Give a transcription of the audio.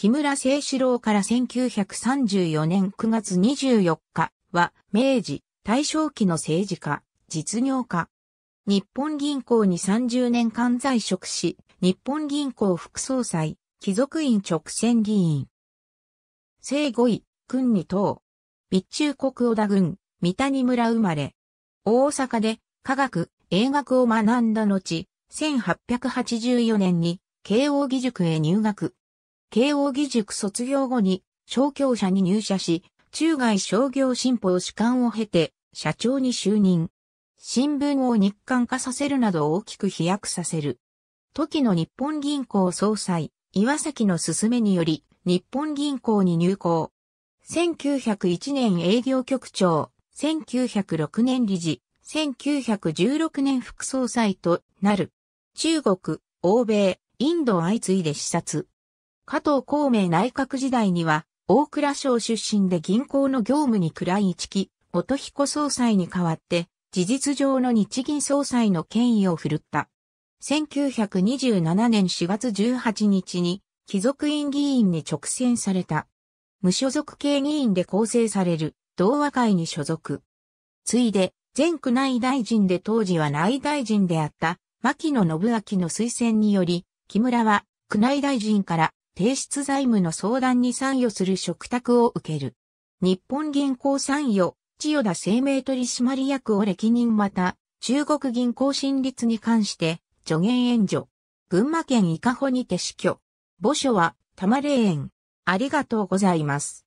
木村清志郎から1934年9月24日は、明治、大正期の政治家、実業家。日本銀行に30年間在職し、日本銀行副総裁、貴族院直選議員。正5位、君に等。備中国小田軍、三谷村生まれ。大阪で科学、英学を学んだ後、1884年に慶応義塾へ入学。慶応義塾卒業後に、商業者に入社し、中外商業新報主官を経て、社長に就任。新聞を日刊化させるなど大きく飛躍させる。時の日本銀行総裁、岩崎の勧めにより、日本銀行に入行。1901年営業局長、1906年理事、1916年副総裁となる。中国、欧米、インド相次いで視察。加藤孔明内閣時代には、大蔵省出身で銀行の業務に暗い一木、元彦総裁に代わって、事実上の日銀総裁の権威を振るった。1927年4月18日に、貴族院議員に直選された。無所属系議員で構成される、同和会に所属。ついで、前区内大臣で当時は内大臣であった、牧野信明の推薦により、木村は、区内大臣から提出財務の相談に参与する嘱託を受ける。日本銀行参与、千代田生命取締役を歴任また、中国銀行新立に関して、助言援助。群馬県伊香保にて死去。墓所は、玉霊園。ありがとうございます。